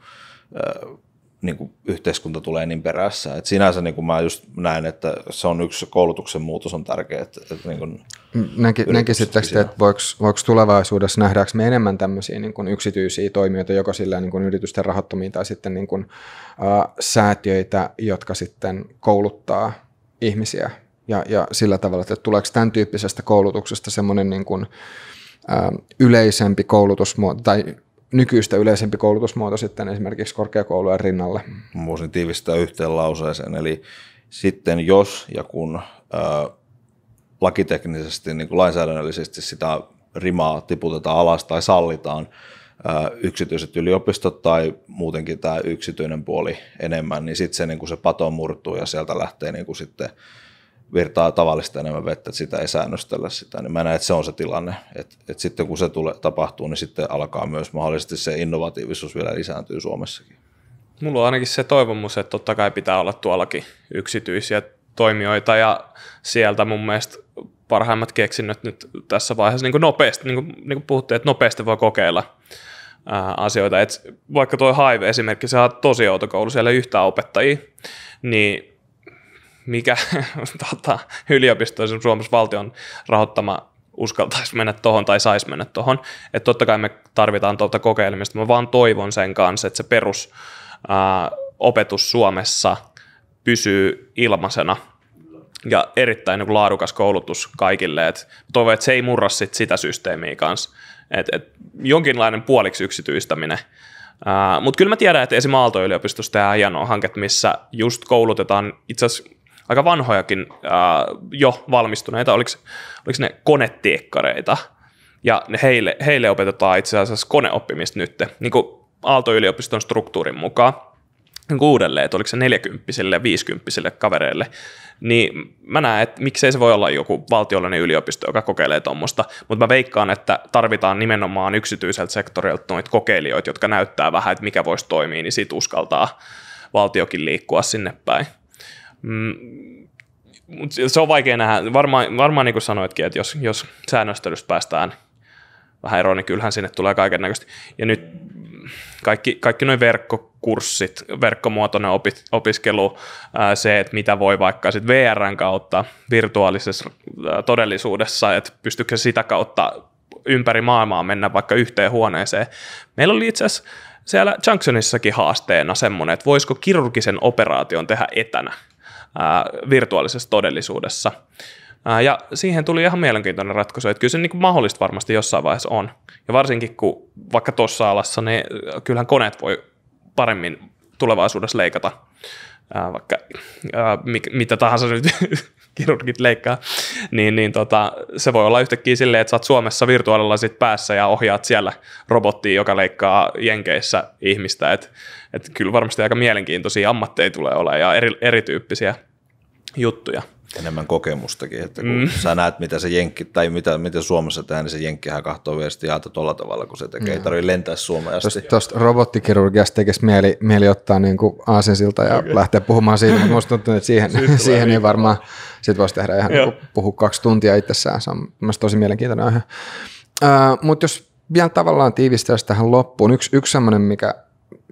niin kuin yhteiskunta tulee niin perässä. Et sinänsä niin kuin mä just näen, että se on yksi koulutuksen muutos on tärkeä. Että, että niin kuin mm, Näki, näkisittekö te, että voiko, voiko tulevaisuudessa nähdäänkö me enemmän tämmöisiä niin kuin yksityisiä toimijoita, joko sillä niin kuin yritysten rahoittamia tai sitten niin kuin, äh, säätiöitä, jotka sitten kouluttaa ihmisiä ja, ja sillä tavalla, että tuleeko tämän tyyppisestä koulutuksesta semmoinen niin kuin, ä, ähm, yleisempi koulutusmuoto tai nykyistä yleisempi koulutusmuoto sitten esimerkiksi korkeakoulujen rinnalle? Voisin tiivistää yhteen lauseeseen, eli sitten jos ja kun ä, äh, lakiteknisesti, niin kuin lainsäädännöllisesti sitä rimaa tiputetaan alas tai sallitaan, yksityiset yliopistot tai muutenkin tämä yksityinen puoli enemmän, niin sitten se, niin se pato murtuu ja sieltä lähtee niin sitten virtaa tavallista enemmän vettä, että sitä ei säännöstellä sitä, niin mä näen, että se on se tilanne. että et sitten kun se tule, tapahtuu, niin sitten alkaa myös mahdollisesti se innovatiivisuus vielä lisääntyy Suomessakin. Mulla on ainakin se toivomus, että totta kai pitää olla tuollakin yksityisiä toimijoita ja sieltä mun mielestä parhaimmat keksinnöt nyt tässä vaiheessa niin kuin nopeasti, niin kuin, niin kuin puhuttiin, että nopeasti voi kokeilla ää, asioita. Et vaikka tuo Hive esimerkki, se on tosi outo koulu, siellä ei yhtään opettajia, niin mikä tota, yliopisto, esimerkiksi Suomessa valtion rahoittama uskaltaisi mennä tuohon tai saisi mennä tuohon. Että totta kai me tarvitaan tuota kokeilemista. Mä vaan toivon sen kanssa, että se perusopetus Suomessa pysyy ilmaisena – ja erittäin niin kuin laadukas koulutus kaikille. Et toivon, että se ei murra sit sitä systeemiä kanssa. Et, et jonkinlainen puoliksi yksityistäminen. Uh, Mutta kyllä mä tiedän, että esimerkiksi Aalto-yliopistossa tehdään hienoa hanket, missä just koulutetaan itse asiassa aika vanhojakin uh, jo valmistuneita, oliko, oliko ne konetiekkareita, ja ne heille, heille opetetaan itse asiassa koneoppimista nyt, niin kuin Aalto-yliopiston struktuurin mukaan niin kuin uudelleen, että oliko se neljäkymppiselle, ja kavereille, niin mä näen, että miksei se voi olla joku valtiollinen yliopisto, joka kokeilee tuommoista, mutta mä veikkaan, että tarvitaan nimenomaan yksityiseltä sektorilta noita kokeilijoita, jotka näyttää vähän, että mikä voisi toimia, niin siitä uskaltaa valtiokin liikkua sinne päin. Mm, Mut se on vaikea nähdä. Varmaan, varmaan niin kuin sanoitkin, että jos, jos säännöstelystä päästään vähän eroon, niin kyllähän sinne tulee kaiken näköistä. Ja nyt kaikki, kaikki noin verkkokurssit, verkkomuotoinen opi, opiskelu, ää, se, että mitä voi vaikka sit VRn kautta virtuaalisessa ää, todellisuudessa, että pystyykö sitä kautta ympäri maailmaa mennä vaikka yhteen huoneeseen. Meillä oli itse asiassa siellä Junctionissakin haasteena semmoinen, että voisiko kirurgisen operaation tehdä etänä ää, virtuaalisessa todellisuudessa. Ja siihen tuli ihan mielenkiintoinen ratkaisu, että kyllä se niin mahdollista varmasti jossain vaiheessa on. Ja varsinkin kun vaikka tuossa alassa, niin kyllähän koneet voi paremmin tulevaisuudessa leikata ää, vaikka ää, mit, mitä tahansa nyt kirurgit leikkaa, niin, niin tota, se voi olla yhtäkkiä silleen, että sä oot Suomessa virtuaalilla sit päässä ja ohjaat siellä robottia, joka leikkaa Jenkeissä ihmistä. Et, et kyllä varmasti aika mielenkiintoisia ammatteja tulee olemaan ja eri, erityyppisiä juttuja enemmän kokemustakin, että kun mm. sä näet, mitä se jenkki, tai mitä, mitä Suomessa tehdään, niin se jenkkihän kahtoo viesti ja tuolla tavalla, kun se tekee. No. Ei mm. tarvitse lentää Suomeen asti. Tuosta robottikirurgiasta tekisi mieli, mieli ottaa niin kuin aasinsilta ja okay. lähteä puhumaan siitä, mutta musta tuntuu, että siihen, siihen niin varmaan sit voisi tehdä ihan niin puhua kaksi tuntia itsessään. Se on mielestäni tosi mielenkiintoinen aihe. Uh, mutta jos vielä tavallaan tiivistää tähän loppuun, yksi, yksi sellainen, mikä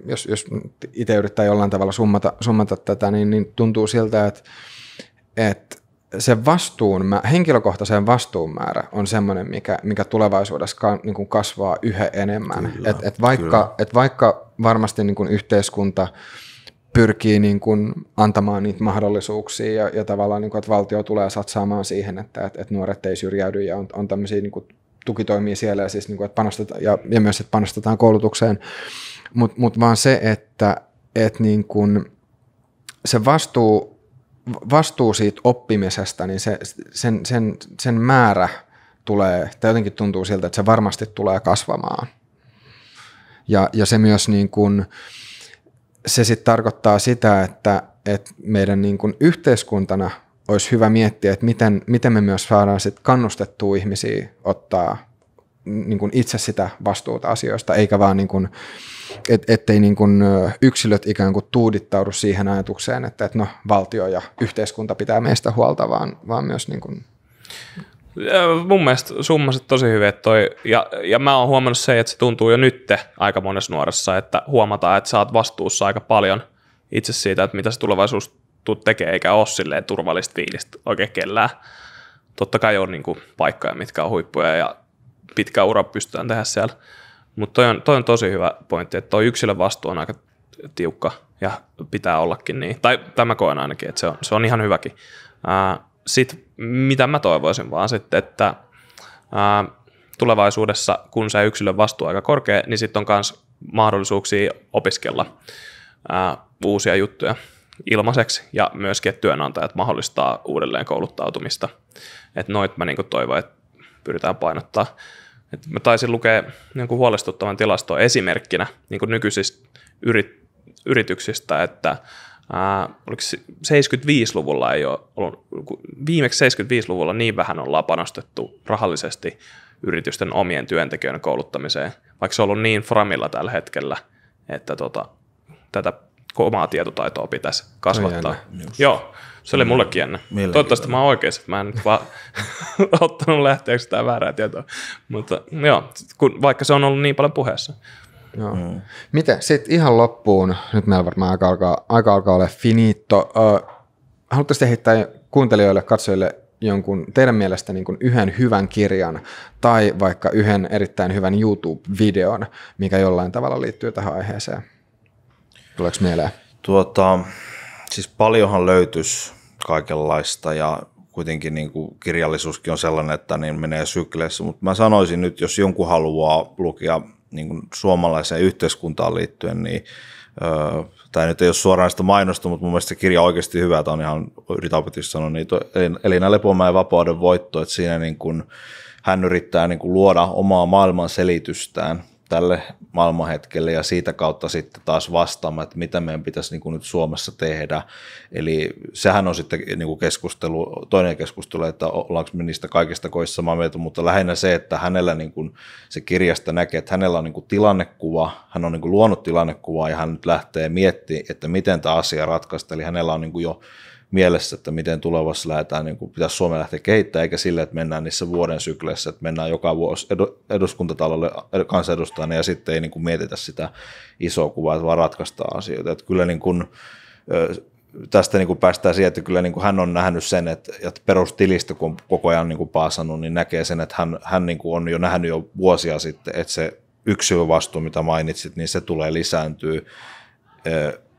jos, jos itse yrittää jollain tavalla summata, summata tätä, niin, niin tuntuu siltä, että että se vastuun, henkilökohtaisen vastuun määrä on semmoinen, mikä, mikä tulevaisuudessa ka, niin kuin kasvaa yhä enemmän. Kyllä, et, et vaikka, et vaikka varmasti niin kuin yhteiskunta pyrkii niin kuin antamaan niitä mahdollisuuksia ja, ja tavallaan, niin kuin, että valtio tulee satsaamaan siihen, että, että, että nuoret ei syrjäydy ja on, on tämmöisiä niin kuin tukitoimia siellä ja, siis, niin kuin, että panostetaan, ja, ja myös, että panostetaan koulutukseen, mutta mut vaan se, että et, niin kuin, se vastuu vastuu siitä oppimisesta, niin se, sen, sen, sen määrä tulee, tai jotenkin tuntuu siltä, että se varmasti tulee kasvamaan. Ja, ja se myös niin kuin, se sit tarkoittaa sitä, että, että meidän niin kuin yhteiskuntana olisi hyvä miettiä, että miten, miten me myös saadaan sit kannustettua ihmisiä ottaa niin kuin itse sitä vastuuta asioista, eikä vaan niin kuin, et, ettei niin kuin yksilöt ikään kuin tuudittaudu siihen ajatukseen, että, että no, valtio ja yhteiskunta pitää meistä huolta, vaan, vaan myös niin kuin mun mielestä summasit tosi hyvin, että toi, ja, ja mä oon huomannut se, että se tuntuu jo nyt aika monessa nuoressa, että huomataan, että sä oot vastuussa aika paljon itse siitä, että mitä se tulevaisuus tuut tekee, eikä ole silleen turvallista fiilistä oikein kellään. Totta kai on niin kuin, paikkoja, mitkä on huippuja ja pitkä ura pystytään tehdä siellä. Mutta toi on, toi on tosi hyvä pointti, että toi yksilön vastuu on aika tiukka ja pitää ollakin niin. Tai tämä koen ainakin, että se on, se on ihan hyväkin. Sitten mitä mä toivoisin vaan sitten, että ää, tulevaisuudessa, kun se yksilön vastuu on aika korkea, niin sitten on myös mahdollisuuksia opiskella ää, uusia juttuja ilmaiseksi ja myöskin, että työnantajat mahdollistaa uudelleen kouluttautumista. Että noit mä niin toivon, että pyritään painottaa. Et mä taisin lukea niin kuin huolestuttavan tilaston esimerkkinä niin kuin nykyisistä yrit, yrityksistä, että ää, oliko 75-luvulla ei ole ollut, viimeksi 75-luvulla niin vähän ollaan panostettu rahallisesti yritysten omien työntekijöiden kouluttamiseen, vaikka se on ollut niin framilla tällä hetkellä, että tota, tätä omaa tietotaitoa pitäisi kasvattaa. Ajana, Joo. Se oli mullekin ennen. Milläkin Toivottavasti tavalla? mä oon oikeassa, mä en nyt vaan ottanut lähteeksi tämä väärää tietoa. Mutta joo, kun, vaikka se on ollut niin paljon puheessa. Joo. Mm. Miten sitten ihan loppuun, nyt meillä varmaan aika alkaa, aika alkaa olla finiitto. Uh, haluatteko heittää kuuntelijoille, katsojille jonkun teidän mielestä niin yhden hyvän kirjan tai vaikka yhden erittäin hyvän YouTube-videon, mikä jollain tavalla liittyy tähän aiheeseen? Tuleeko mieleen? Tuota, siis paljonhan löytyisi kaikenlaista ja kuitenkin niin kuin kirjallisuuskin on sellainen, että niin menee sykleissä, mutta mä sanoisin nyt, jos jonkun haluaa lukea niin kuin suomalaiseen yhteiskuntaan liittyen, niin öö, tämä nyt ei ole suoraan sitä mainosta, mutta mun mielestä se kirja on oikeasti hyvä, tämä on ihan, yritän sanoa, niin nämä Lepomäen Vapauden voitto, että siinä niin kuin, hän yrittää niin kuin luoda omaa maailman selitystään tälle maailmanhetkelle ja siitä kautta sitten taas vastaamaan, että mitä meidän pitäisi niin kuin nyt Suomessa tehdä. Eli sehän on sitten niin kuin keskustelu, toinen keskustelu, että ollaanko me niistä kaikista koissa samaa mieltä, mutta lähinnä se, että hänellä niin kuin se kirjasta näkee, että hänellä on niin kuin tilannekuva, hän on niin kuin luonut tilannekuvaa ja hän nyt lähtee miettimään, että miten tämä asia ratkaista. Eli hänellä on niin kuin jo mielessä, että miten tulevassa lähdetään, niin kuin pitäisi Suomen lähteä kehittämään, eikä sille, että mennään niissä vuoden sykleissä, että mennään joka vuosi eduskuntatalolle kansanedustajana ja sitten ei niin kuin mietitä sitä isoa kuvaa, että vaan ratkaistaan asioita. Että kyllä niin kuin, tästä niin kuin päästään siihen, että kyllä niin kuin hän on nähnyt sen, että, että perustilistä kun on koko ajan niin kuin paasannut, niin näkee sen, että hän, hän niin kuin on jo nähnyt jo vuosia sitten, että se yksilövastuu, mitä mainitsit, niin se tulee lisääntyä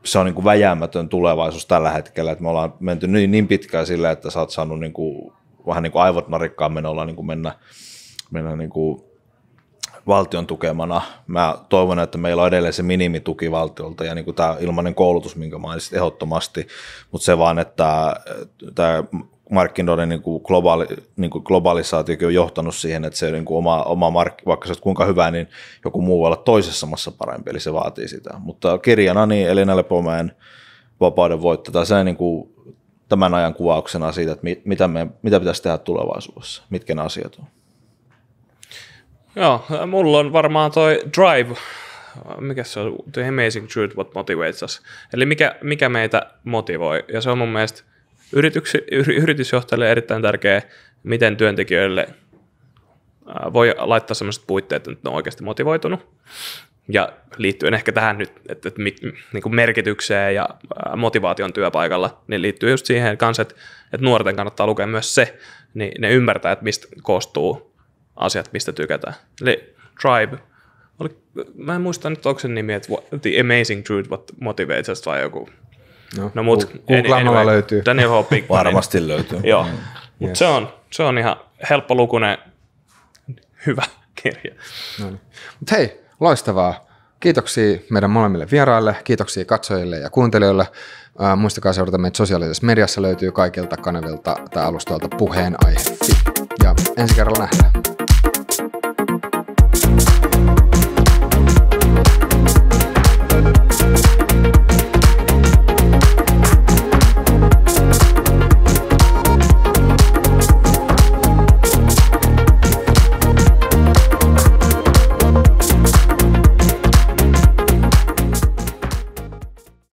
se on niin kuin väjäämätön tulevaisuus tällä hetkellä, että me ollaan menty niin, niin pitkään sillä, että sä oot saanut niin kuin, vähän niin kuin aivot narikkaan menolla niin kuin mennä, mennä niin kuin valtion tukemana. Mä toivon, että meillä on edelleen se minimituki valtiolta ja niin kuin tämä ilmainen koulutus, minkä mainitsit ehdottomasti, mutta se vaan, että tämä markkinoiden niin kuin globaali, niin kuin globalisaatiokin on johtanut siihen, että se niin kuin oma, oma mark, vaikka sä kuinka hyvä, niin joku muu voi olla toisessa maassa parempi, eli se vaatii sitä. Mutta kirjana niin Elina Lepomäen Vapauden voitto, tai se niin kuin tämän ajan kuvauksena siitä, että mitä, me, mitä pitäisi tehdä tulevaisuudessa, mitkä ne asiat on. Joo, mulla on varmaan toi Drive, mikä se on, The Amazing Truth What Motivates Us, eli mikä, mikä meitä motivoi, ja se on mun mielestä Yrityks, yritysjohtajalle erittäin tärkeä, miten työntekijöille voi laittaa sellaiset puitteet, että ne on oikeasti motivoitunut. Ja liittyen ehkä tähän nyt että, että, niin kuin merkitykseen ja motivaation työpaikalla, niin liittyy just siihen kanssa, että, että nuorten kannattaa lukea myös se, niin ne ymmärtää, että mistä koostuu asiat, mistä tykätään. Eli Tribe, oli, mä en muista nyt onko sen nimi, että The Amazing Truth What Motivates Us vai joku No, no mut, googlaamalla anyway, löytyy. Daniel H. Pickman. Varmasti löytyy. Joo, mm. mutta yes. se, on, se on ihan helppolukuinen, hyvä kirja. No niin. Mut hei, loistavaa. Kiitoksia meidän molemmille vieraille, kiitoksia katsojille ja kuuntelijoille. Ää, muistakaa seurata meitä sosiaalisessa mediassa, löytyy kaikilta kanavilta tai alustoilta puheenaihe. Ja ensi kerralla nähdään.